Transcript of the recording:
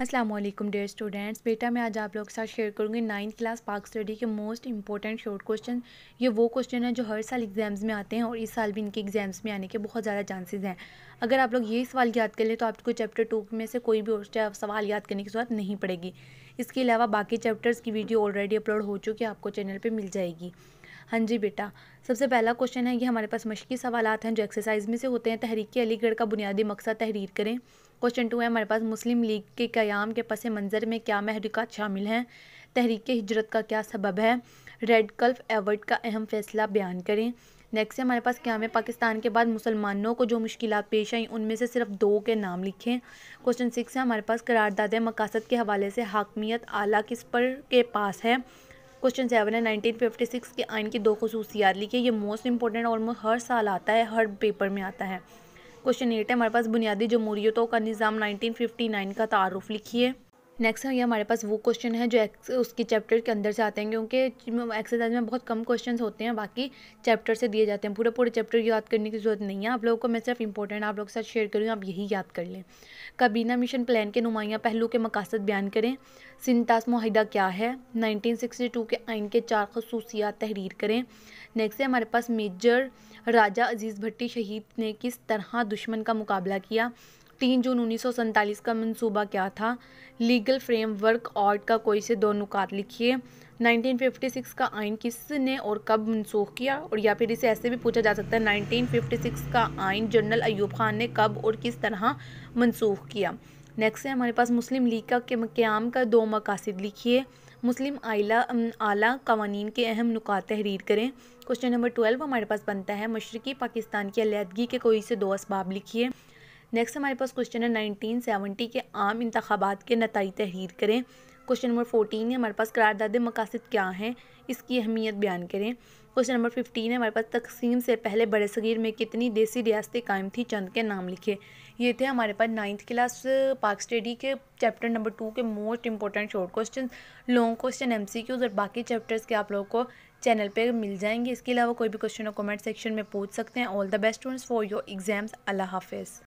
Aslam dear students बेटा मैं आज आप लोग के साथ शेयर करूँगी नाइन्थ क्लास पाक स्टडी के मोस्ट इंपॉर्टेंट शॉर्ट क्वेश्चन ये वो क्वेश्चन है जो हर साल एग्ज़ाम्स में आते हैं और इस साल भी इनके एग्ज़ाम्स में आने के बहुत ज़्यादा चांसेस हैं अगर आप लोग ये सवाल याद कर लें तो आपको चैप्टर टू में से कोई भी और सवाल याद करने की ज़रूरत नहीं पड़ेगी इसके अलावा बाकी चैप्टर्स की वीडियो ऑलरेडी अपलोड हो चुकी है आपको चैनल पर मिल जाएगी हाँ जी बेटा सबसे पहला क्वेश्चन है ये हमारे पास मशक़ी सवाल हैं जो एक्सरसाइज में से होते हैं तहरीक अलीगढ़ का बुनियादी मकसद तहरीर करें क्वेश्चन टू है हमारे पास मुस्लिम लीग के क्याम के पस मंज़र में क्या महरिकात शामिल हैं तहरीक हिजरत का क्या सबब है रेड कल्फ एवर्ड का अहम फैसला बयान करें नेक्स्ट है हमारे पास क्या है पाकिस्तान के बाद मुसलमानों को जो मुश्किल पेश आई उनमें से सिर्फ दो के नाम लिखें क्वेश्चन सिक्स है हमारे पास करारदाद मकासद के हवाले से हाकमियत आला किस पर के पास है क्वेश्चन सेवन है नाइनटीन फिफ्टी सिक्स के आइन की दो खसूसियात है ये मोस्ट इंपॉर्टेंट ऑलमोस्ट हर साल आता है हर पेपर में आता है क्वेश्चन एट है हमारे पास बुनियादी जमहूरीतों का निज़ाम 1959 का तारुफ लिखिए नेक्स्ट है ये हमारे पास वो क्वेश्चन है जो एक्स उसके चैप्टर के अंदर से आते हैं क्योंकि एक्सरसाइज में बहुत कम क्वेश्चंस होते हैं बाकी चैप्टर से दिए जाते हैं पूरे पूरे चैप्टर याद करने की ज़रूरत नहीं है आप लोगों को मैं सिर्फ इंपॉर्टेंट आप लोगों के साथ शेयर करूँ आप यही याद कर लें काबीना मिशन प्लान के नुमाया पहलू के मकासद बयान करें सिंतास माहिदा क्या है नाइनटीन के आइन के चार खसूसियात तहरीर करें नेक्स्ट है हमारे पास मेजर राजा अजीज़ भट्टी शहीद ने किस तरह दुश्मन का मुकाबला किया तीन जून उन्नीस का मनसूबा क्या था लीगल फ्रेमवर्क ऑर्ड का कोई से दो नुकात लिखिए 1956 का आइन किसने और कब मनसूख किया और या फिर इसे ऐसे भी पूछा जा सकता है 1956 का आइन जनरल अयूब खान ने कब और किस तरह मनसूख किया नेक्स्ट है हमारे पास मुस्लिम लीग का क्याम का दो मकासद लिखिए मुस्लिम आइला आला कवानीन के अहम नुकात तहरीर करें क्वेश्चन नंबर ट्वेल्व हमारे पास बनता है मशरक़ी पाकिस्तान की अलीहदगी के कोई से दो इसबाब लिखिए नेक्स्ट हमारे पास क्वेश्चन है नाइनटीन सेवेंटी के आम इंतबात के नतई तहरीर करें क्वेश्चन नंबर फोर्टीन है हमारे पास करारदादे मकासद क्या हैं इसकी अहमियत बयान करें क्वेश्चन नंबर फिफ्टीन है हमारे पास तकसीम से पहले बड़े सगीर में कितनी देसी रियासतें कायम थी चंद के नाम लिखे ये थे हमारे पास नाइन्थ क्लास पाक स्टडी के चैप्टर नंबर टू के most important short question long question M C Qs और बाकी चैप्टर्स के आप लोगों को चैनल पर मिल जाएंगे इसके अलावा कोई भी क्वेश्चन और कमेंट सेक्शन में पूछ सकते हैं all the best students for your exams अल्लाह हाफिज़